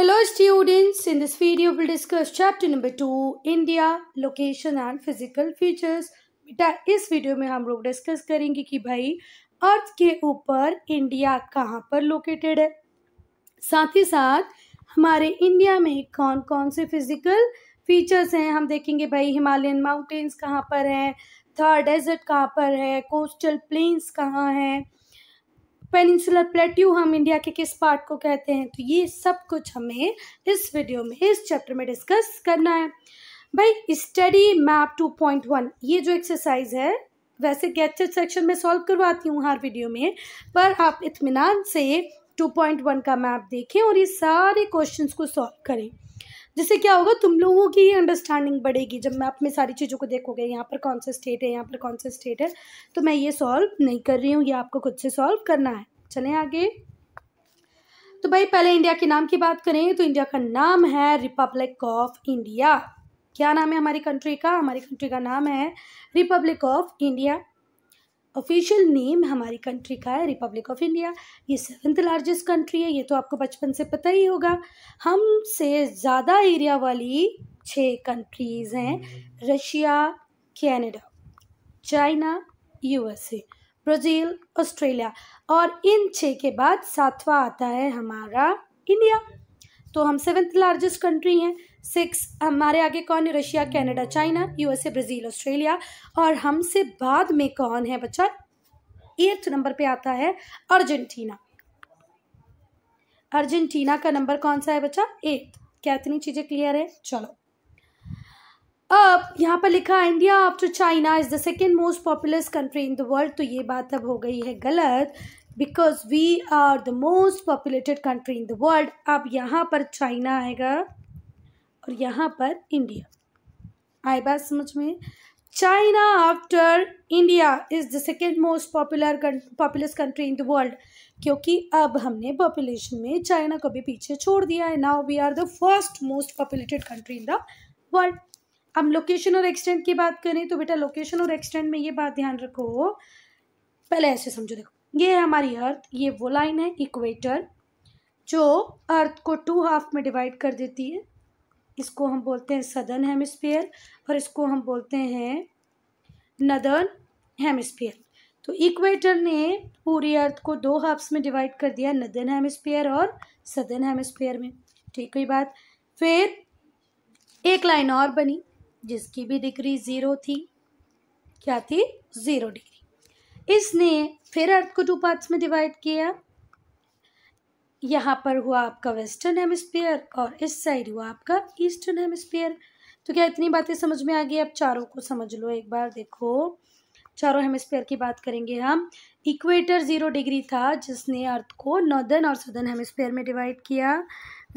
Hello students, in this video we'll discuss chapter number 2 India, location and physical features. बेटा इस video में हम लोग डिस्कस करेंगे कि भाई अर्थ के ऊपर इंडिया कहाँ पर लोकेटेड है साथ ही साथ हमारे इंडिया में कौन कौन से फिजिकल फीचर्स हैं हम देखेंगे भाई हिमालयन माउंटेन्स कहाँ पर हैं थर्ड डेजर्ट कहाँ पर है कोस्टल प्लेन्स कहाँ हैं पेनिसुलर प्लेट्यू हम इंडिया के किस पार्ट को कहते हैं तो ये सब कुछ हमें इस वीडियो में इस चैप्टर में डिस्कस करना है भाई स्टडी मैप 2.1 ये जो एक्सरसाइज है वैसे गैचेट सेक्शन में सॉल्व करवाती हूँ हर वीडियो में पर आप इतमान से 2.1 का मैप देखें और ये सारे क्वेश्चंस को सॉल्व करें जिससे क्या होगा तुम लोगों की अंडरस्टैंडिंग बढ़ेगी जब आप में सारी चीज़ों को देखोगे यहाँ पर कौन सा स्टेट है यहाँ पर कौन सा स्टेट है तो मैं ये सॉल्व नहीं कर रही हूँ ये आपको खुद से सॉल्व करना है चलें आगे तो भाई पहले इंडिया के नाम की बात करें तो इंडिया का नाम है रिपब्लिक ऑफ इंडिया क्या नाम है हमारी कंट्री का हमारी कंट्री का नाम है republic of India official name हमारी कंट्री का है रिपब्लिक ऑफ इंडिया ये सेवन्थ लार्जेस्ट कंट्री है ये तो आपको बचपन से पता ही होगा हम से ज़्यादा एरिया वाली छः कंट्रीज़ हैं हम्म। Russia Canada China USA Brazil Australia और इन छः के बाद सातवां आता है हमारा इंडिया तो हम सेवेंथ लार्जेस्ट कंट्री हैं सिक्स हमारे आगे कौन है Russia Canada China USA Brazil Australia और हमसे बाद में कौन है बच्चा एट्थ नंबर पे आता है अर्जेंटीना अर्जेंटीना का नंबर कौन सा है बच्चा एट्थ क्या इतनी चीज़ें क्लियर है चलो अब यहाँ पर लिखा India after China is the second most populous country in the world तो ये बात अब हो गई है गलत because we are the most populated country in the world अब यहाँ पर चाइना आएगा और यहाँ पर इंडिया आई बात समझ में China after India is the second most popular populous country in the world क्योंकि अब हमने पॉपुलेशन में चाइना को भी पीछे छोड़ दिया है now we are the first most populated country in the world हम लोकेशन और एक्सटेंट की बात करें तो बेटा लोकेशन और एक्सटेंट में ये बात ध्यान रखो पहले ऐसे समझो देखो ये है हमारी अर्थ ये वो लाइन है इक्वेटर जो अर्थ को टू हाफ में डिवाइड कर देती है इसको हम बोलते हैं सदर्न हेमिस्फीयर और इसको हम बोलते हैं नदर्न हेमिस्फीयर तो इक्वेटर ने पूरी अर्थ को दो हाफ्स में डिवाइड कर दिया नदर्न हेमिस्फीयर और सदर्न हेमिस्फीयर में ठीक हुई बात फिर एक लाइन और बनी जिसकी भी डिग्री ज़ीरो थी क्या थी ज़ीरो डिग्री इसने फिर अर्थ को टू पार्ट्स में डिवाइड किया यहाँ पर हुआ आपका वेस्टर्न हेमस्फीयर और इस साइड हुआ आपका ईस्टर्न हेमस्फीयर तो क्या इतनी बातें समझ में आ गई आप चारों को समझ लो एक बार देखो चारों हेमस्फेयर की बात करेंगे हम इक्वेटर ज़ीरो डिग्री था जिसने अर्थ को नॉर्दर्न और सदर्न हेमस्फेयर में डिवाइड किया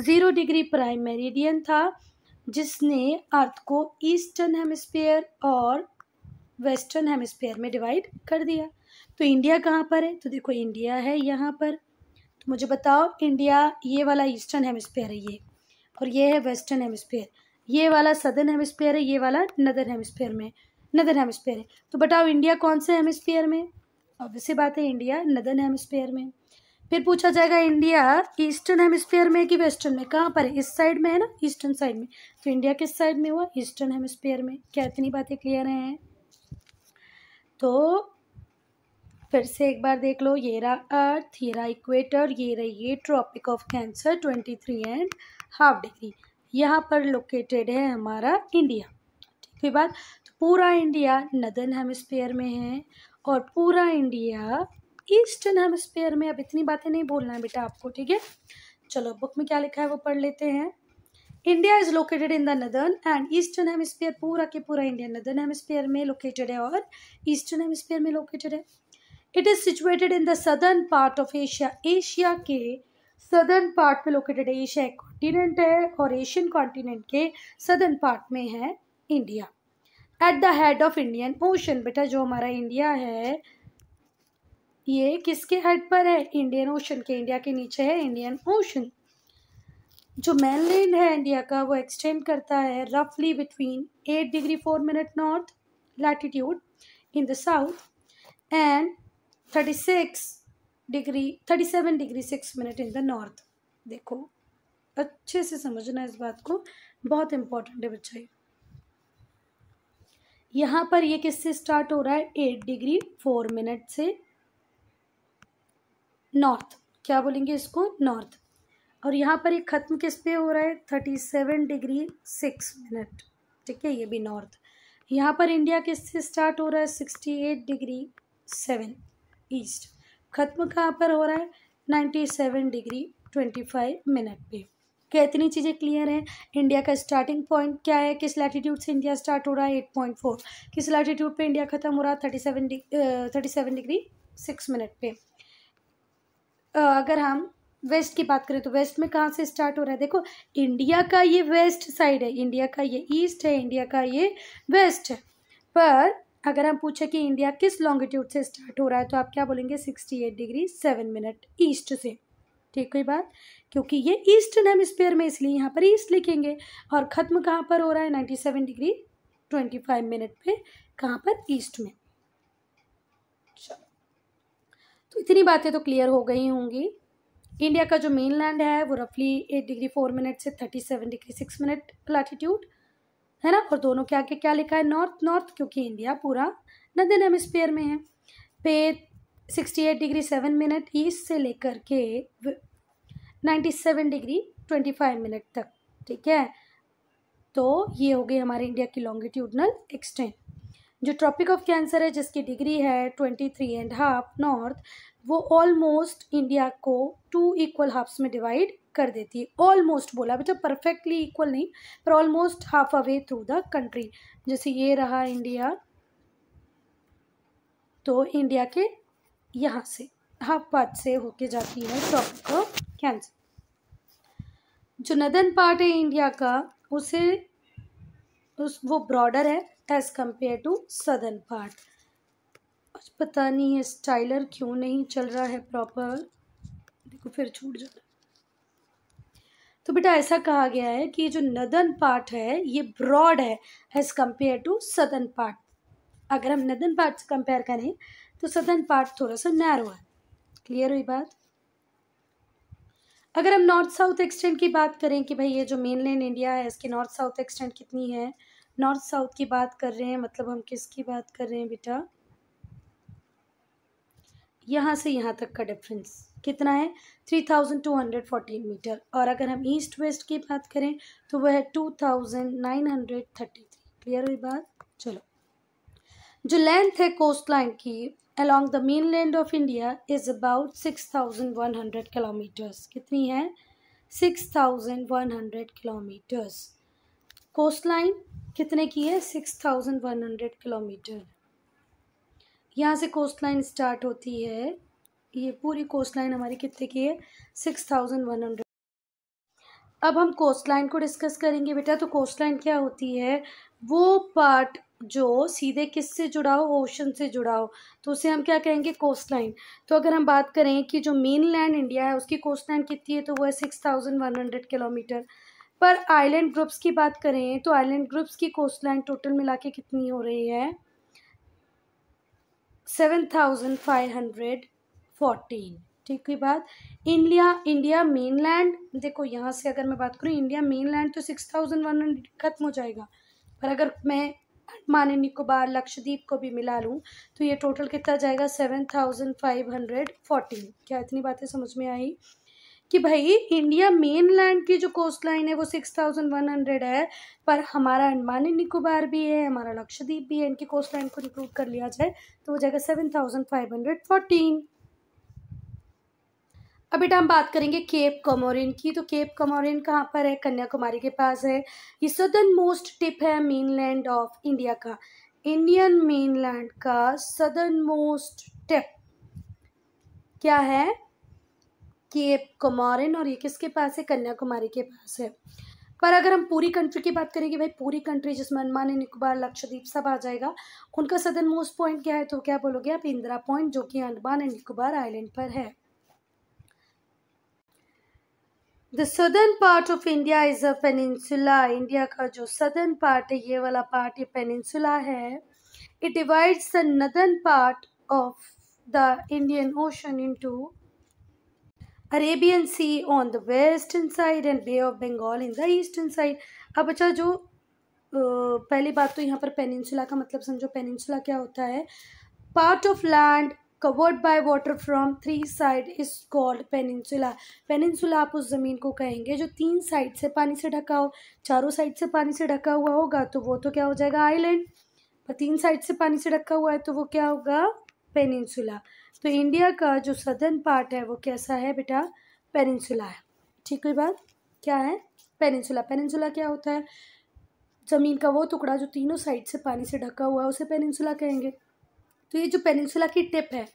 ज़ीरो डिग्री प्राइम मेरिडियन था जिसने अर्थ को ईस्टर्न हेमस्फेयर और वेस्टर्न हेमस्फेयर में डिवाइड कर दिया तो इंडिया कहाँ पर है तो देखो इंडिया है यहाँ पर तो मुझे बताओ इंडिया ये वाला ईस्टर्न हेमस्फेयर है ये और ये है वेस्टर्न हेमस्फेयर ये वाला सदर्न हेमस्फेयर है ये वाला नदर हेमस्फेयर में नदर हेमस्फेयर है तो बताओ इंडिया कौन से हेमस्फेयर में वैसे बात है इंडिया नदर हेमस्फेयर में फिर पूछा जाएगा इंडिया ईस्टर्न हेमस्फेयर में कि वेस्टर्न में कहाँ पर है इस साइड में है ना ईस्टर्न साइड में तो इंडिया किस साइड में हुआ ईस्टर्न हेमस्फेयर में क्या इतनी बातें क्लियर हैं तो फिर से एक बार देख लो ये रहा अर्थ ये रहा इक्वेटर ये रही ये tropic of cancer twenty three and half degree यहाँ पर लोकेटेड है हमारा इंडिया ठीक है बात तो पूरा इंडिया नदन हेमस्फेयर में है और पूरा इंडिया ईस्टर्न हेमस्फेयर में अब इतनी बातें नहीं बोलना है बेटा आपको ठीक है चलो बुक में क्या लिखा है वो पढ़ लेते हैं India is located in the northern and eastern hemisphere पूरा के पूरा इंडिया नदर्न हेमस्फेयर में लोकेटेड है और ईस्टर्न हेमस्फेयर में लोकेटेड है it is situated in the southern part of Asia Asia के सदर्न पार्ट में लोकेटेड एशिया एक कॉन्टिनेंट है और एशियन कॉन्टिनेंट के सदर्न पार्ट में है India at the head of Indian ocean बेटा जो हमारा इंडिया है ये किसके हेड पर है इंडियन ओशन के इंडिया के नीचे है इंडियन ओशन जो मेनलैंड है इंडिया का वो एक्सटेंड करता है रफली between eight degree four minute north latitude in the south and thirty six degree thirty seven degree six minute in the north देखो अच्छे से समझना इस बात को बहुत इम्पोर्टेंट है बच्चा ये यहाँ पर ये किससे स्टार्ट हो रहा है एट डिग्री फोर मिनट से नॉर्थ क्या बोलेंगे इसको नॉर्थ और यहाँ पर ये ख़त्म किस पे हो रहा है thirty seven degree six minute ठीक है ये भी नॉर्थ यहाँ पर इंडिया किससे स्टार्ट हो रहा है sixty eight degree seven east ख़त्म कहाँ पर हो रहा है ninety seven degree twenty five minute पे क्या इतनी चीज़ें क्लियर हैं इंडिया का स्टार्टिंग पॉइंट क्या है किस लैटीट्यूड से इंडिया स्टार्ट हो रहा है एट पॉइंट फोर किस लैटीट्यूड पे इंडिया ख़त्म हो रहा है thirty seven thirty seven degree six minute पे अगर हम वेस्ट की बात करें तो वेस्ट में कहाँ से स्टार्ट हो रहा है देखो इंडिया का ये वेस्ट साइड है इंडिया का ये ईस्ट है इंडिया का ये वेस्ट है पर अगर हम पूछें कि इंडिया किस लॉन्गिट्यूड से स्टार्ट हो रहा है तो आप क्या बोलेंगे sixty eight degree seven minute east से ठीक कोई बात क्योंकि ये ईस्टर्न हेमिस्फेयर में इसलिए यहाँ पर ईस्ट लिखेंगे और ख़त्म कहाँ पर हो रहा है ninety seven degree twenty five minute पे कहाँ पर ईस्ट में तो इतनी बातें तो क्लियर हो गई होंगी इंडिया का जो मेन लैंड है वो रफली एट डिग्री फोर मिनट से thirty seven degree six minute latitude है ना और दोनों के आगे क्या लिखा है नॉर्थ नॉर्थ क्योंकि इंडिया पूरा नदन हेमिस्फेयर में है पे sixty eight degree seven minute east से लेकर के ninety seven degree twenty five minute तक ठीक है तो ये हो गई हमारे इंडिया की लॉन्गिट्यूडनल एक्सटेंट जो ट्रॉपिक ऑफ कैंसर है जिसकी डिग्री है twenty three and half north वो ऑलमोस्ट इंडिया को टू इक्वल हाफ्स में डिवाइड कर देती है ऑलमोस्ट बोला बेटा परफेक्टली इक्वल नहीं पर almost halfway through the country जैसे ये रहा इंडिया तो इंडिया के यहाँ से हाफ पार्ट से होके जाती है ट्रॉपिक को कैंसर जो नदन पार्ट है इंडिया का उसे उस वो ब्रॉडर है as compare to southern part पता नहीं है स्टाइलर क्यों नहीं चल रहा है प्रॉपर देखो फिर छूट जाता तो बेटा ऐसा कहा गया है कि जो नदन पार्ट है ये ब्रॉड है as compare to southern part अगर हम नदन पार्ट से कंपेयर करें तो सदन पार्ट थोड़ा सा नैरो है क्लियर हुई बात अगर हम नॉर्थ साउथ एक्सटेंड की बात करें कि भाई ये जो मेन लैंड इंडिया है इसकी नॉर्थ साउथ एक्सटेंड कितनी है नॉर्थ साउथ की बात कर रहे हैं मतलब हम किसकी बात कर रहे हैं बेटा यहाँ से यहाँ तक का डिफरेंस कितना है three thousand two hundred fourteen metre और अगर हम ईस्ट वेस्ट की बात करें तो वह है two thousand nine hundred thirty three clear हुई बात चलो जो लेंथ है कोस्ट लाइन की along land of India is about six thousand one hundred kilometres कितनी है six thousand one hundred kilometres coast line कितने की है six thousand one hundred kilometre यहाँ से कोस्ट लाइन स्टार्ट होती है ये पूरी कोस्ट लाइन हमारी कितने की है सिक्स थाउजेंड वन हंड्रेड अब हम कोस्ट लाइन को डिस्कस करेंगे बेटा तो कोस्ट लाइन क्या होती है वो पार्ट जो सीधे किस से जुड़ा हो ओशन से जुड़ा हो तो उसे हम क्या कहेंगे कोस्ट लाइन तो अगर हम बात करें कि जो मेन लैंड इंडिया है उसकी कोस्ट लाइन कितनी है तो वो है six thousand one hundred kilometre पर आइलैंड ग्रुप्स की बात करें तो आइलैंड ग्रुप्स की कोस्ट लाइन टोटल मिला के कितनी हो रही है seven thousand five hundred fourteen ठीक है बात इंडिया इंडिया मेन लैंड देखो यहाँ से अगर मैं बात करूँ इंडिया मेन लैंड तो सिक्स थाउजेंड वन हंड्रेड खत्म हो जाएगा पर अगर मैं अंडमान निकोबार लक्षद्वीप को भी मिला लूँ तो ये टोटल कितना जाएगा seven thousand five hundred fourteen क्या इतनी बातें समझ में आई कि भाई इंडिया मेन लैंड की जो कोस्ट लाइन है वो सिक्स थाउजेंड वन हंड्रेड है पर हमारा अंडमान निकोबार भी है हमारा लक्षद्वीप भी है इनकी कोस्ट लाइन को इंक्लूड कर लिया जाए तो वो जाएगा seven thousand five hundred fourteen अब बेटा तो हम बात करेंगे केप कमोरिन की तो केप कमोरिन कहाँ पर है कन्याकुमारी के पास है ये सदर्न मोस्ट टिप है मेनलैंड ऑफ इंडिया का इंडियन मेनलैंड का सदर्न मोस्ट टिप क्या है केप कमोरिन और ये किसके पास है कन्याकुमारी के पास है पर अगर हम पूरी कंट्री की बात करेंगे भाई पूरी कंट्री जिसमें अंडमान निकोबार लक्षद्वीप सब आ जाएगा उनका सदर मोस्ट पॉइंट क्या है तो क्या बोलोगे आप इंदिरा पॉइंट जो कि अंडमान एंड निकोबार आइलैंड पर है the southern part of India is a peninsula India का जो सदर्न पार्ट है ये वाला पार्ट ये पेनिनसुला है it divides the northern part of the Indian Ocean into Arabian Sea on the western side and Bay of Bengal in the eastern side अब अच्छा जो पहली बात तो यहाँ पर पेनिनसुला का मतलब समझो पेनिनसुला क्या होता है part of land covered by water from three side is called peninsula peninsula आप उस ज़मीन को कहेंगे जो तीन साइड से पानी से ढका हो चारों साइड से पानी से ढका हुआ होगा तो वो तो क्या हो जाएगा आइलैंड पर तीन साइड से पानी से ढका हुआ है तो वो क्या होगा पेनिनसुला तो इंडिया का जो सदर्न पार्ट है वो कैसा है बेटा पेनिनसुला है ठीक हुई बात क्या है पेनिनसुला पेनिनसुला क्या होता है ज़मीन का वो टुकड़ा जो तीनों साइड से पानी से ढका हुआ है उसे पेनिनसुला कहेंगे तो ये जो पेनिनसुला की टिप है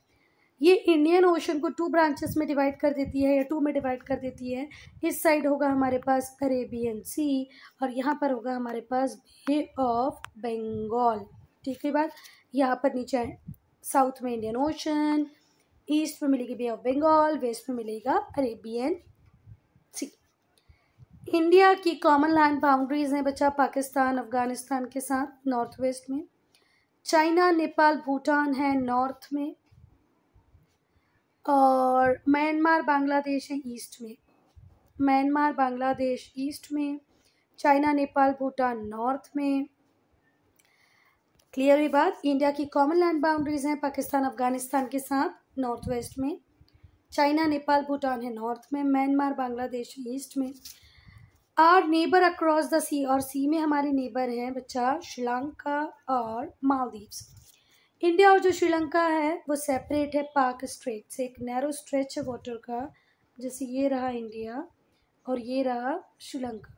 ये इंडियन ओशन को टू ब्रांचेस में डिवाइड कर देती है या टू में डिवाइड कर देती है इस साइड होगा हमारे पास अरेबियन सी और यहाँ पर होगा हमारे पास बे ऑफ बंगाल ठीक है बात यहाँ पर नीचे साउथ में इंडियन ओशन ईस्ट में मिलेगी बे ऑफ बंगाल वेस्ट में मिलेगा अरेबियन सी इंडिया की कॉमन लैंड बाउंड्रीज हैं बच्चा पाकिस्तान अफ़गानिस्तान के साथ नॉर्थ वेस्ट में चाइना नेपाल भूटान है नॉर्थ में और म्यांमार बांग्लादेश है ईस्ट में म्यांमार बांग्लादेश ईस्ट में चाइना नेपाल भूटान नॉर्थ में क्लियर हुई बात इंडिया की कॉमन लैंड बाउंड्रीज हैं पाकिस्तान अफगानिस्तान के साथ नॉर्थ वेस्ट में चाइना नेपाल भूटान है नॉर्थ में म्यांमार बांग्लादेश ईस्ट में are neighbour across the sea और सी में हमारे नेबर हैं बच्चा श्रीलंका और मालदीव्स इंडिया और जो श्रीलंका है वो सेपरेट है पाक स्ट्रेट से एक नैरो स्ट्रेच है वाटर का जैसे ये रहा इंडिया और ये रहा श्रीलंका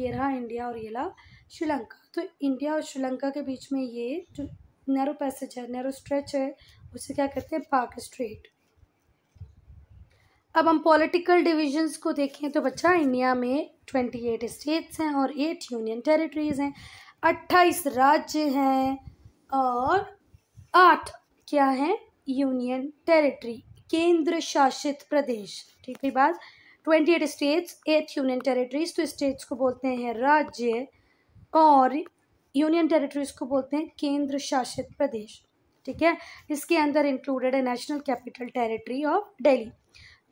ये रहा इंडिया और ये रहा श्रीलंका तो इंडिया और श्रीलंका के बीच में ये जो नैरो पैसेज है नैरो स्ट्रेच है उसे क्या कहते हैं पाक स्ट्रेट अब हम पॉलिटिकल डिविजन्स को देखें तो बच्चा इंडिया में ट्वेंटी एट स्टेट्स हैं और एट यूनियन टेरिटरीज हैं अट्ठाईस राज्य हैं और आठ क्या हैं यूनियन टेरिटरी केंद्र शासित प्रदेश ठीक है बात twenty eight states eight union territories तो स्टेट्स को बोलते हैं राज्य और यूनियन टेरिटरीज को बोलते हैं केंद्र शासित प्रदेश ठीक है इसके अंदर इंक्लूडेड है national capital territory of Delhi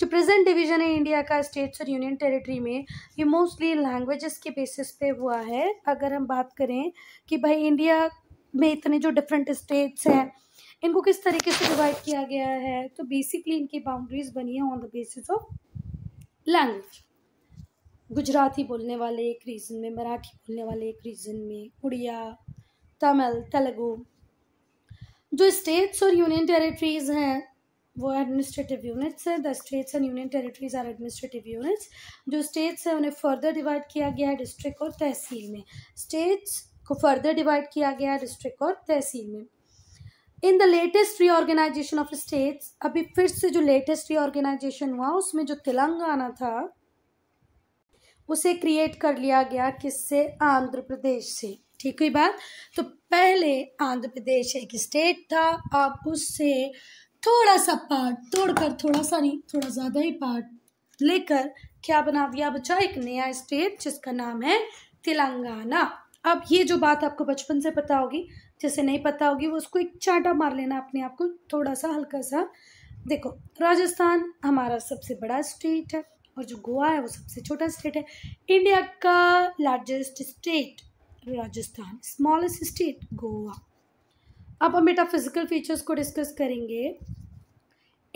जो प्रेजेंट डिवीज़न है इंडिया का स्टेट्स और यूनियन टेरिटरी में ये मोस्टली लैंग्वेजेस के बेसिस पे हुआ है अगर हम बात करें कि भाई इंडिया में इतने जो डिफरेंट स्टेट्स हैं इनको किस तरीके से डिवाइड किया गया है तो बेसिकली इनकी बाउंड्रीज बनी है on the basis of language Gujarati बोलने वाले एक रीजन में मराठी बोलने वाले एक रीजन में उड़िया तमिल तेलुगु जो स्टेट्स और यूनियन टेरिटरीज हैं वो एडमिनिस्ट्रेटिव यूनिट्स हैं the states and union territories are administrative units जो स्टेट्स हैं उन्हें फर्दर डिवाइड किया गया है डिस्ट्रिक्ट और तहसील में स्टेट्स को फर्दर डिवाइड किया गया है डिस्ट्रिक्ट और तहसील में in the latest reorganisation of states अभी फिर से जो लेटेस्ट रीऑर्गेनाइजेशन हुआ उसमें जो तेलंगाना था उसे क्रिएट कर लिया गया किससे आंध्र प्रदेश से ठीक हुई बात तो पहले आंध्र प्रदेश एक स्टेट था अब उससे थोड़ा सा पार्ट तोड़कर थोड़ा सा नहीं थोड़ा ज़्यादा ही पार्ट लेकर क्या बना दिया बच्चा एक नया स्टेट जिसका नाम है तेलंगाना अब ये जो बात आपको बचपन से पता होगी जैसे नहीं पता होगी वो उसको एक चाटा मार लेना अपने आप को थोड़ा सा हल्का सा देखो राजस्थान हमारा सबसे बड़ा स्टेट है और जो गोवा है वो सबसे छोटा स्टेट है इंडिया का largest state Rajasthan smallest state Goa अब हम मेटाफिजिकल फीचर्स को डिस्कस करेंगे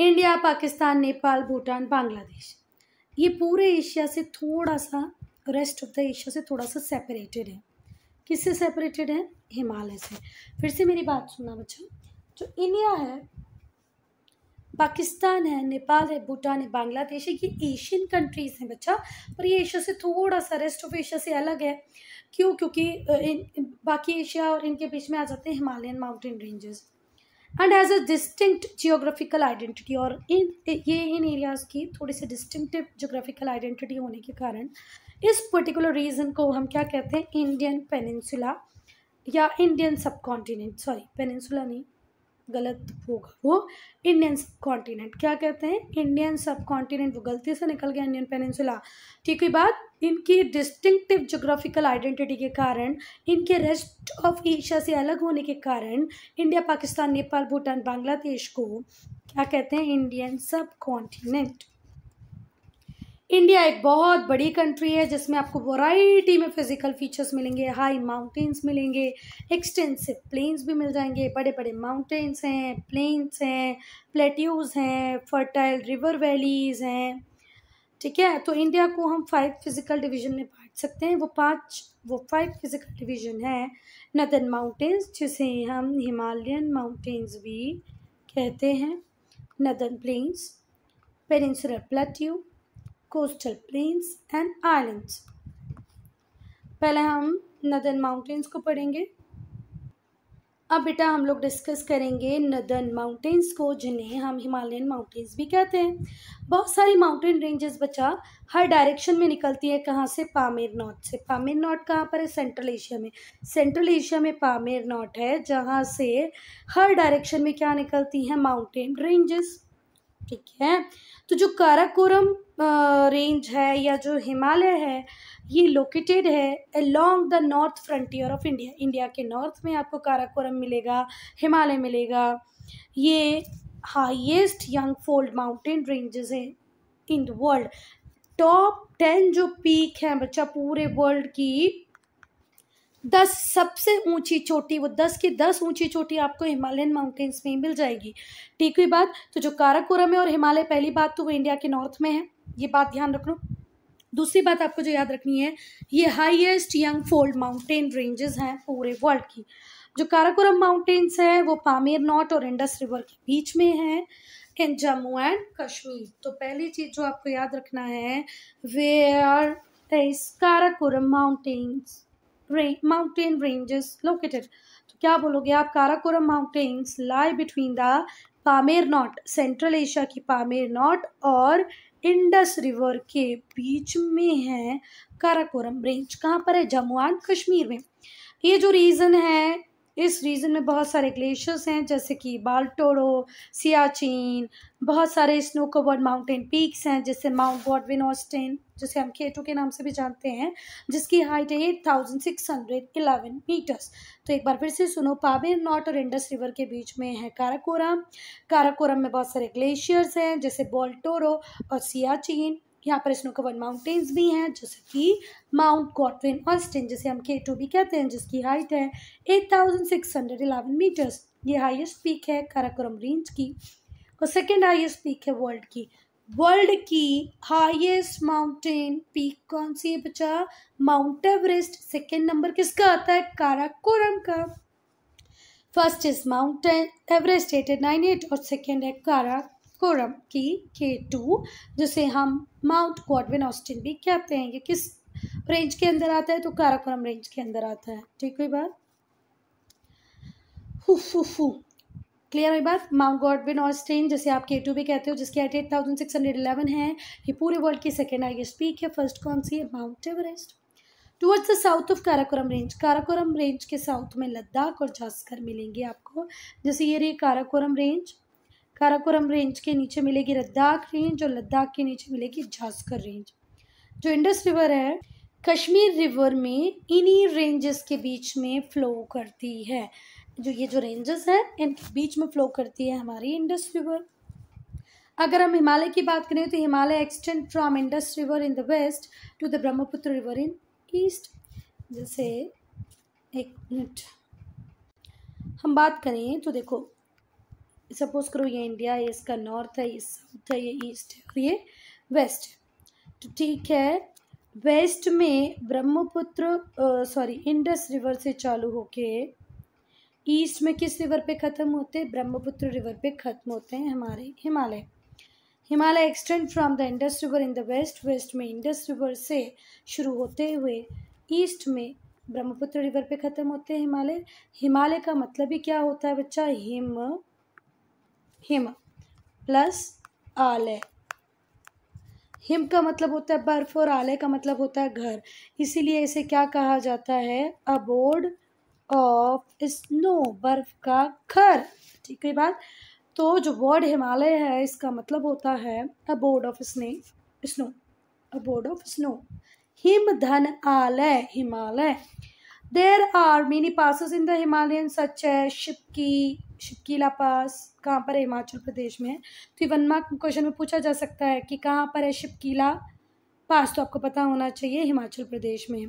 इंडिया पाकिस्तान नेपाल भूटान बांग्लादेश ये पूरे एशिया से थोड़ा सा रेस्ट ऑफ द एशिया से थोड़ा सा सेपरेटेड है किससे सेपरेटेड है हिमालय से फिर से मेरी बात सुनना बच्चों जो इंडिया है पाकिस्तान है नेपाल है भूटान है बांग्लादेश है ये एशियन कंट्रीज़ हैं बच्चा पर ये एशिया से थोड़ा सा रेस्ट ऑफ एशिया से अलग है क्यों क्योंकि इन बाकी एशिया और इनके बीच में आ जाते हैं Himalayan mountain ranges and as a distinct geographical identity और इन ये इन एरियाज़ की थोड़ी सी डिस्टिंक्टिव जियोग्राफिकल आइडेंटिटी होने के कारण इस पर्टिकुलर रीजन को हम क्या कहते हैं इंडियन पेनिनसुला या Indian subcontinent sorry peninsula नहीं गलत होगा वो इंडियन सब कॉन्टिनेंट क्या कहते हैं इंडियन सब कॉन्टिनेंट वो गलती से निकल गया इंडियन पेनिनसुला ठीक है बात इनकी डिस्टिंक्टिव जोग्राफिकल आइडेंटिटी के कारण इनके रेस्ट ऑफ एशिया से अलग होने के कारण इंडिया पाकिस्तान नेपाल भूटान बांग्लादेश को क्या कहते हैं इंडियन सब कॉन्टिनेंट इंडिया एक बहुत बड़ी कंट्री है जिसमें आपको वैरायटी में फिज़िकल फीचर्स मिलेंगे हाई माउंटेन्स मिलेंगे एक्सटेंसिव प्लेन्स भी मिल जाएंगे बड़े बड़े माउंटेन्स हैं प्लेन्स हैं प्लेट्यूज़ हैं फर्टाइल रिवर वैलीज़ हैं ठीक है तो इंडिया को हम फाइव फिज़िकल डिवीजन में बांट सकते हैं वो पांच वो फाइव फिज़िकल डिवीजन है नदन माउंटेन्स जिसे हम हिमालयन माउंटेन्स भी कहते हैं northern plains peninsular plateau coastal plains and islands पहले हम नदन माउंटेन्स को पढ़ेंगे अब बेटा हम लोग डिस्कस करेंगे नदन माउंटेन्स को जिन्हें हम हिमालयन माउंटेन्स भी कहते हैं बहुत सारी माउंटेन रेंजेस बचा हर डायरेक्शन में निकलती है कहाँ से पामेर नॉट से पामेर नॉट कहाँ पर है सेंट्रल एशिया में सेंट्रल एशिया में पामेर नॉट है जहाँ से हर डायरेक्शन में क्या निकलती हैं माउंटेन रेंजेस ठीक है तो जो काराकोरम रेंज है या जो हिमालय है ये लोकेटेड है along the north frontier of India India के नॉर्थ में आपको काराकोरम मिलेगा हिमालय मिलेगा ये highest young fold mountain ranges हैं in the world top ten जो पीक हैं बच्चा पूरे वर्ल्ड की दस सबसे ऊंची चोटी वो दस की दस ऊंची चोटी आपको हिमालयन माउंटेन्स में मिल जाएगी ठीक हुई बात तो जो काराकोरम है और हिमालय पहली बात तो वो इंडिया के नॉर्थ में है ये बात ध्यान रख लो दूसरी बात आपको जो याद रखनी है ये highest young fold mountain ranges हैं पूरे वर्ल्ड की जो काराकोरम माउंटेन्स है वो पामेर नॉट और इंडस रिवर के बीच में है इन जम्मू एंड कश्मीर तो पहली चीज़ जो आपको याद रखना है where are Karakoram mountains mountain ranges located तो क्या बोलोगे आप Karakoram mountains lie between the Pamir knot Central Asia की पामेर नॉट और इंडस रिवर के बीच में है काराकोरम रेंज कहाँ पर है जम्मू एंड कश्मीर में ये जो रीज़न है इस रीजन में बहुत सारे ग्लेशियर्स हैं जैसे कि बालटोड़ो सियाचिन बहुत सारे स्नो कवर्ड माउंटेन पीक्स हैं जैसे माउंट गॉडविन ऑस्टेन जिसे हम केटो के नाम से भी जानते हैं जिसकी हाइट है eight thousand six hundred eleven metres तो एक बार फिर से सुनो पाबेर नॉट और इंडस रिवर के बीच में है काराकोरम काराकोरम में बहुत सारे ग्लेशियर्स हैं जैसे बॉल्टोरो और सियाचिन यहाँ पर स्नोकवर माउंटेन्स भी हैं जैसे कि माउंट गॉटविन ऑस्टिन जिसे हम के टू भी कहते हैं जिसकी हाइट है eight thousand six hundred eleven metres ये हाईएस्ट पीक है काराकोरम रेंज की और सेकेंड हाईएस्ट पीक है वर्ल्ड की वर्ल्ड की हाईएस्ट माउंटेन पीक कौन सी है बचा माउंट एवरेस्ट सेकेंड नंबर किसका आता है काराकोरम का first is Mount Everest eight nine eight और सेकेंड है काराकोरम की के टू जिसे हम माउंट कॉडविन ऑस्टिन भी कहते हैं ये किस रेंज के अंदर आता है तो काराकोरम रेंज के अंदर आता है ठीक हुई बात क्लियर हुई बात माउंट गॉडविन ऑस्टिन जैसे आप के टू भी कहते हो जिसकी height eight thousand six hundred eleven है ये पूरे वर्ल्ड की सेकेंड हाइएस्ट पीक है फर्स्ट कौन सी है Mount Everest towards the south of Karakoram range Karakoram range के साउथ में लद्दाख और झास्कर मिलेंगे आपको जैसे ये रही काराकोरम रेंज काराकोरम रेंज के नीचे मिलेगी लद्दाख रेंज और लद्दाख के नीचे मिलेगी झास्कर रेंज जो इंडस रिवर है कश्मीर रिवर में इन्हीं रेंजेस के बीच में फ्लो करती है जो ये जो रेंजेस हैं इनके बीच में फ्लो करती है हमारी इंडस रिवर अगर हम हिमालय की बात करें तो Himalaya extend from Indus river in the west to the Brahmaputra river in east जैसे एक मिनट हम बात करें तो देखो सपोज़ करो ये इंडिया है इसका नॉर्थ है ये साउथ है ये ईस्ट है और ये वेस्ट तो ठीक है वेस्ट में ब्रह्मपुत्र सॉरी इंडस रिवर से चालू होके ईस्ट में किस रिवर पे ख़त्म होते हैं ब्रह्मपुत्र रिवर पे ख़त्म होते हैं हमारे Himalaya Himalaya extend from the Indus river in the west west में इंडस रिवर से शुरू होते हुए ईस्ट में ब्रह्मपुत्र रिवर पे ख़त्म होते हैं हिमालय हिमालय का मतलब ही क्या होता है बच्चा हिम हिम प्लस आलय हिम का मतलब होता है बर्फ़ और आलय का मतलब होता है घर इसीलिए इसे क्या कहा जाता है अबोर्ड ऑफ स्नो बर्फ़ का घर ठीक है बात तो जो वर्ड हिमालय है इसका मतलब होता है अबोर्ड ऑफ स्ने स्नो अबोर्ड ऑफ स्नो हिम धन आलय Himalaya there are many passes in the Himalayan such है शिपकी शिपकीला पास कहाँ पर है हिमाचल प्रदेश में तो वन मार्क क्वेश्चन में पूछा जा सकता है कि कहाँ पर है शिपकीला पास तो आपको पता होना चाहिए हिमाचल प्रदेश में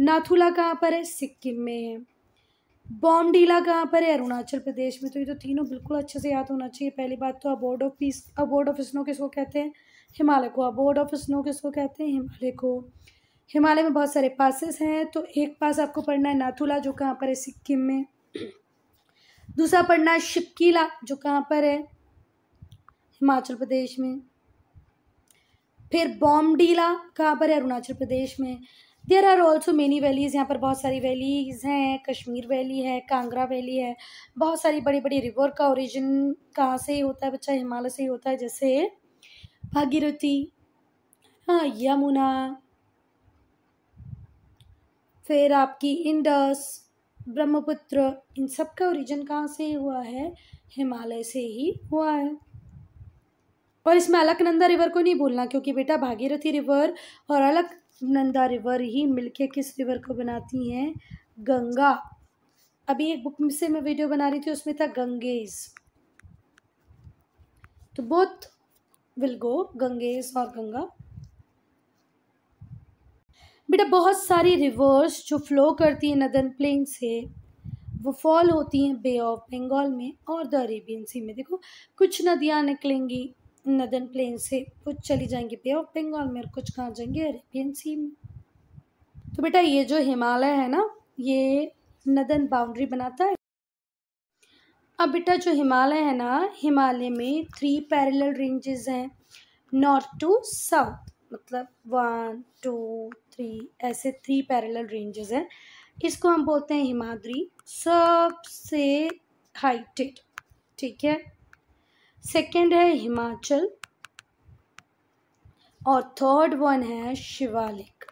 नाथुला कहाँ पर है सिक्किम में है कहाँ पर है अरुणाचल प्रदेश में तो ये तो तीनों बिल्कुल अच्छे से याद होना चाहिए पहली बात तो abode of peace abode of snow किसको कहते हैं हिमालय को अबोर्ड ऑफ स्नो किसको कहते हैं हिमालय को हिमालय में बहुत सारे पासेस हैं तो एक पास आपको पढ़ना है नाथुला जो कहाँ पर है सिक्किम में दूसरा पढ़ना है शिपकीला जो कहाँ पर है हिमाचल प्रदेश में फिर बॉम्बडीला कहाँ पर है अरुणाचल प्रदेश में there are also many valleys यहाँ पर बहुत सारी वैलीज़ हैं कश्मीर वैली है कांगरा वैली है बहुत सारी बड़ी बड़ी रिवर का ओरिजिन कहाँ से ही होता है बच्चा हिमालय से ही होता है जैसे भागीरथी हाँ यमुना फिर आपकी इंडस ब्रह्मपुत्र इन सब का ओरिजिन कहाँ से हुआ है हिमालय से ही हुआ है और इसमें अलकनंदा रिवर को नहीं भूलना क्योंकि बेटा भागीरथी रिवर और अलकनंदा रिवर ही मिलके किस रिवर को बनाती हैं गंगा अभी एक बुक से मैं वीडियो बना रही थी उसमें था गंगेज तो बोथ विल गो गंगेज और गंगा बेटा बहुत सारी रिवर्स जो फ्लो करती हैं नदन प्लेन से वो फॉल होती हैं बे ऑफ बंगाल में और द अरेबियन सी में देखो कुछ नदियाँ निकलेंगी नदन प्लेन से कुछ चली जाएंगी बे ऑफ बंगाल में और कुछ कहाँ जाएंगे अरेबियन सी में तो बेटा ये जो हिमालय है ना ये नदन बाउंड्री बनाता है अब बेटा जो हिमालय है ना हिमालय में थ्री पैरेलल रेंजेस हैं नॉर्थ टू साउथ मतलब वन टू थ्री ऐसे थ्री पैरेलल रेंजेस हैं इसको हम बोलते हैं हिमाद्री सबसे हाइटेड ठीक है सेकंड है हिमाचल और थर्ड वन है शिवालिक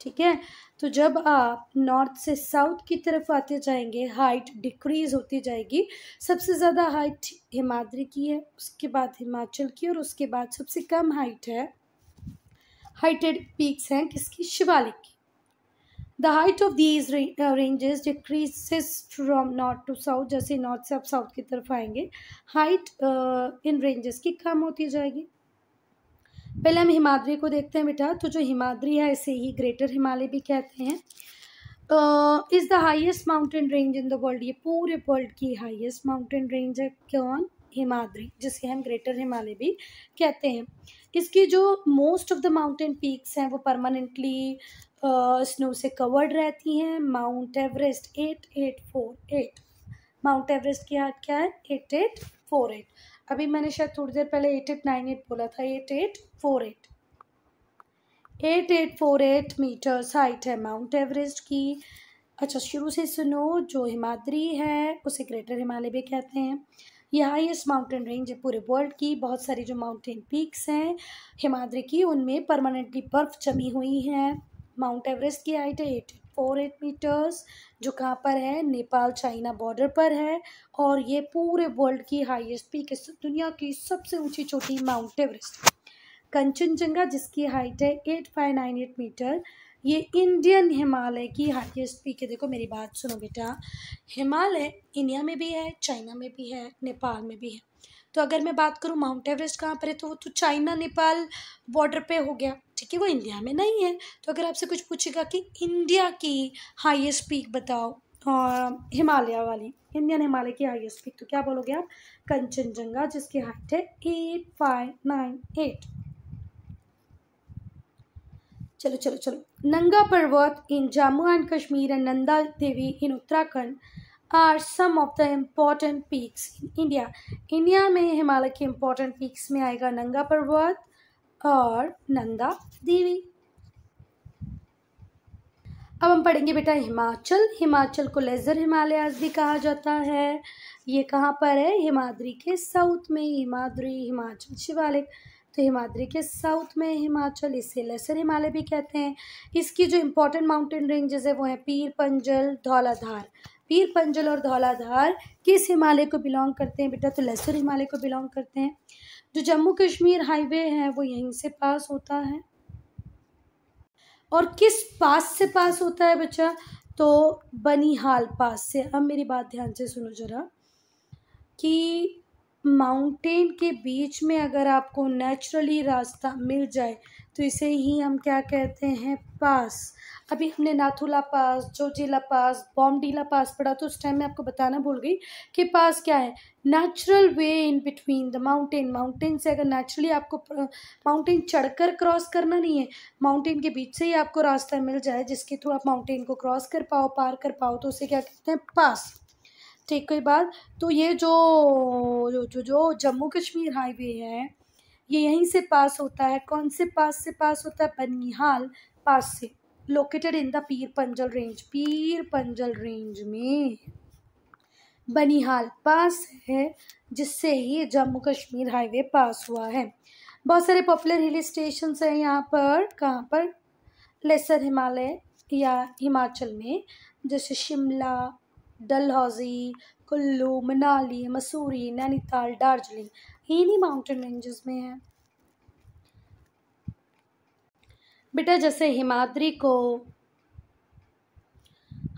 ठीक है तो जब आप नॉर्थ से साउथ की तरफ आते जाएंगे हाइट डिक्रीज होती जाएगी सबसे ज़्यादा हाइट हिमाद्री की है उसके बाद हिमाचल की और उसके बाद सबसे कम हाइट है heighted peaks हैं किसकी शिवालिक की the height of these ranges decrease from north to south जैसे नॉर्थ से आप साउथ की तरफ आएंगे हाइट uh, इन रेंजेस की कम होती जाएगी पहले हम हिमाद्री को देखते हैं बेटा तो जो हिमाद्री है इसे ही ग्रेटर हिमालय भी कहते हैं is the highest mountain range in the world ये पूरे वर्ल्ड की हाइएस्ट माउंटेन रेंज है कौन हिमाद्री जिसे हम ग्रेटर हिमालय भी कहते हैं इसकी जो most of the mountain peaks हैं वो परमानेंटली स्नो से कवर्ड रहती हैं Mount Everest eight eight four eight Mount Everest की हाथ क्या है एट एट फोर एट अभी मैंने शायद थोड़ी देर पहले एट एट नाइन एट बोला था eight eight four eight eight eight four eight metres height है माउंट एवरेस्ट की अच्छा शुरू से सुनो जो हिमाद्री है उसे ग्रेटर हिमालय भी कहते हैं ये हाईएस्ट माउंटेन रेंज है पूरे वर्ल्ड की बहुत सारी जो माउंटेन पीक्स हैं हिमाद्री की उनमें परमानेंटली बर्फ़ जमी हुई हैं माउंट एवरेस्ट की हाइट है एट फोर एट मीटर्स जो कहाँ पर है नेपाल चाइना बॉर्डर पर है और ये पूरे वर्ल्ड की हाईएस्ट पीक है दुनिया की सबसे ऊंची चोटी माउंट एवरेस्ट कंचनजंगा जिसकी हाइट है eight five nine eight metre ये इंडियन हिमालय की हाइएस्ट पीक है देखो मेरी बात सुनो बेटा हिमालय इंडिया में भी है चाइना में भी है नेपाल में भी है तो अगर मैं बात करूँ माउंट एवरेस्ट कहाँ पर है तो वो तो चाइना नेपाल बॉर्डर पे हो गया ठीक है वो इंडिया में नहीं है तो अगर आपसे कुछ पूछेगा कि इंडिया की हाइएस्ट पीक बताओ हिमालय वाली इंडियन हिमालय की हाइएस्ट पीक तो क्या बोलोगे आप कंचनजंगा जिसकी हाइट है एट फाइव नाइन एट चलो चलो चलो Nanga Parvat in Jammu and Kashmir and Nanda Devi in Uttarakhand are some of the important peaks in India. India में हिमालय के important peaks में aayega Nanga पर्वत or Nanda Devi. अब हम पढ़ेंगे बेटा हिमाचल हिमाचल को लेजर हिमालयाज भी कहा जाता है ये कहाँ पर है हिमाद्री के साउथ में हिमाद्री हिमाचल शिवालिक तो हिमाद्री के साउथ में हिमाचल इसे लेसर हिमालय भी कहते हैं इसकी जो इम्पोर्टेंट माउंटेन रेंजेस है वो हैं पीर पंजल धौलाधार पीर पंजल और धौलाधार किस हिमालय को बिलोंग करते हैं बेटा तो लेसर हिमालय को बिलोंग करते हैं जो जम्मू कश्मीर हाईवे है वो यहीं से पास होता है और किस पास से पास होता है बच्चा तो बनीहाल पास से अब मेरी बात ध्यान से सुनो जरा कि माउंटेन के बीच में अगर आपको नेचुरली रास्ता मिल जाए तो इसे ही हम क्या कहते हैं पास अभी हमने नाथुला पास जोजिला पास बॉमडीला पास पढ़ा तो उस टाइम में आपको बताना भूल गई कि पास क्या है natural way in between the mountain mountain से अगर नेचुरली आपको माउंटेन चढ़कर क्रॉस करना नहीं है माउंटेन के बीच से ही आपको रास्ता मिल जाए जिसके थ्रू आप माउंटेन को क्रॉस कर पाओ पार कर पाओ तो उसे क्या कहते हैं पास ठीक के बाद तो ये जो जो जो, जो जम्मू कश्मीर हाईवे है ये यहीं से पास होता है कौन से पास से पास होता है बनिहाल पास से लोकेटेड इन द पीर पंजल रेंज पीर पंजल रेंज में बनिहाल पास है जिससे ये जम्मू कश्मीर हाईवे पास हुआ है बहुत सारे पॉपुलर हिल स्टेशन हैं यहाँ पर कहाँ पर लेसर हिमालय या हिमाचल में जैसे शिमला डलहौजी कुल्लू मनाली मसूरी नैनीताल दार्जिलिंग ये इन्हीं माउंटेन रेंजेस में है बेटा जैसे हिमाद्री को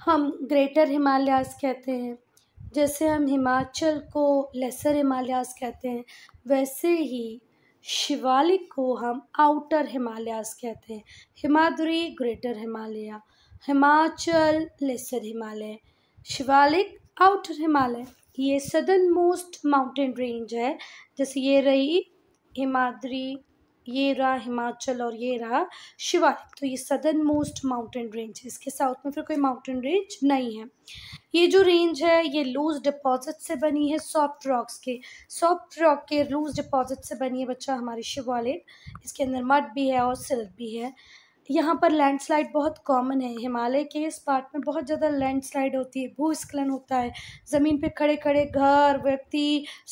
हम ग्रेटर हिमालयास कहते हैं जैसे हम हिमाचल को लेसर हिमालयास कहते हैं वैसे ही शिवालिक को हम आउटर हिमालयास कहते हैं Himadri greater Himalaya Himachal lesser Himalaya Shivalik outer Himalaya ये सदर्न मोस्ट माउंटेन रेंज है जैसे ये रही हिमाद्री ये रहा हिमाचल और ये रहा शिवालिक तो ये सदर्न मोस्ट माउंटेन रेंज है इसके साउथ में फिर कोई माउंटेन रेंज नहीं है ये जो रेंज है ये लूज डिपॉजिट से बनी है सॉफ्ट रॉक्स के सॉफ्ट रॉक के लूज डिपॉजिट से बनी है बच्चा हमारी शिवालिक इसके अंदर मठ भी है और सिल्क भी है यहाँ पर लैंडस्लाइड बहुत कॉमन है हिमालय के इस पार्ट में बहुत ज़्यादा लैंडस्लाइड होती है भूस्खलन होता है ज़मीन पे खड़े खड़े घर व्यक्ति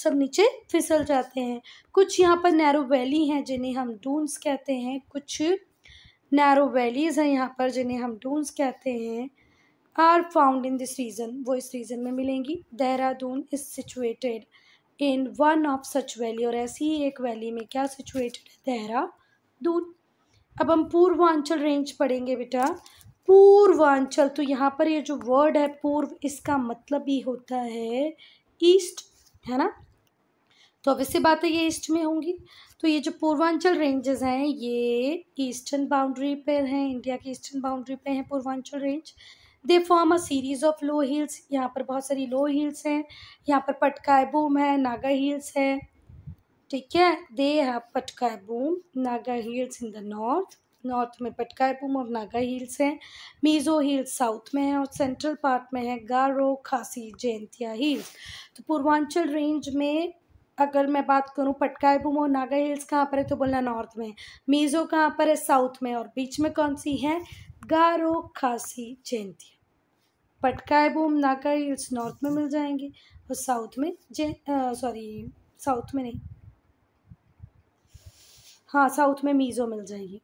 सब नीचे फिसल जाते हैं कुछ यहाँ पर नैरो वैली हैं जिन्हें हम डूंस कहते हैं कुछ नैरो वैलीज़ हैं यहाँ पर जिन्हें हम डूंस कहते हैं are found in this region वो इस रीजन में मिलेंगी Dehradun is situated in one of such valley और ऐसी ही एक वैली में क्या सिचुएटेड है देहरादून अब हम पूर्वांचल रेंज पढ़ेंगे बेटा पूर्वांचल तो यहाँ पर ये जो वर्ड है पूर्व इसका मतलब ही होता है ईस्ट है ना तो अब इससे बात है ये ईस्ट में होंगी तो ये जो पूर्वांचल रेंजेस हैं ये ईस्टर्न बाउंड्री पर हैं इंडिया की ईस्टर्न बाउंड्री पे हैं Purvanchal range they form a series of low hills यहाँ पर बहुत सारी लो हिल्स हैं यहाँ पर पटकाय बूम है नागा हिल्स है ठीक है दे है Patkai Bum Naga hills in the north north में पटकाई बूम और नागा हिल्स हैं मीज़ो हिल्स साउथ में है और सेंट्रल पार्ट में है गारो खासी जयंतिया हिल्स तो पूर्वांचल रेंज में अगर मैं बात करूँ बूम और नागा हिल्स कहाँ पर है तो बोलना नॉर्थ में मीज़ो कहाँ पर है साउथ में और बीच में कौन सी है गारो खासी जयंतिया बूम नागा हिल्स नॉर्थ में मिल जाएंगे और साउथ में जे सॉरी साउथ में नहीं हाँ साउथ में मीज़ो मिल जाएगी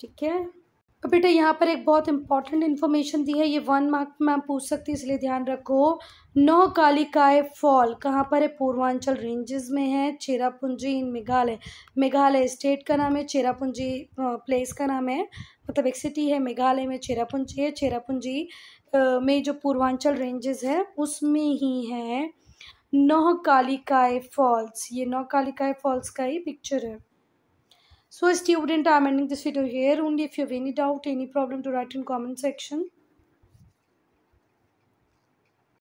ठीक है अब बेटा यहाँ पर एक बहुत इंपॉर्टेंट इन्फॉर्मेशन दी है ये वन मार्क में आप पूछ सकती है इसलिए ध्यान रखो नौ कालिकाए फॉल कहाँ पर है पूर्वांचल रेंजेस में है चेरापुंजी इन मेघालय मेघालय स्टेट का नाम है चेरापुंजी प्लेस का नाम है मतलब एक सिटी है मेघालय में चेरापुंजी है चेरापुंजी में जो पूर्वांचल रेंजेस है उसमें ही है नौ कालिकाए फॉल्स ये नौ कालिकाए फॉल्स का ही पिक्चर है so student i am ending this video here only if you have any doubt any problem to write in comment section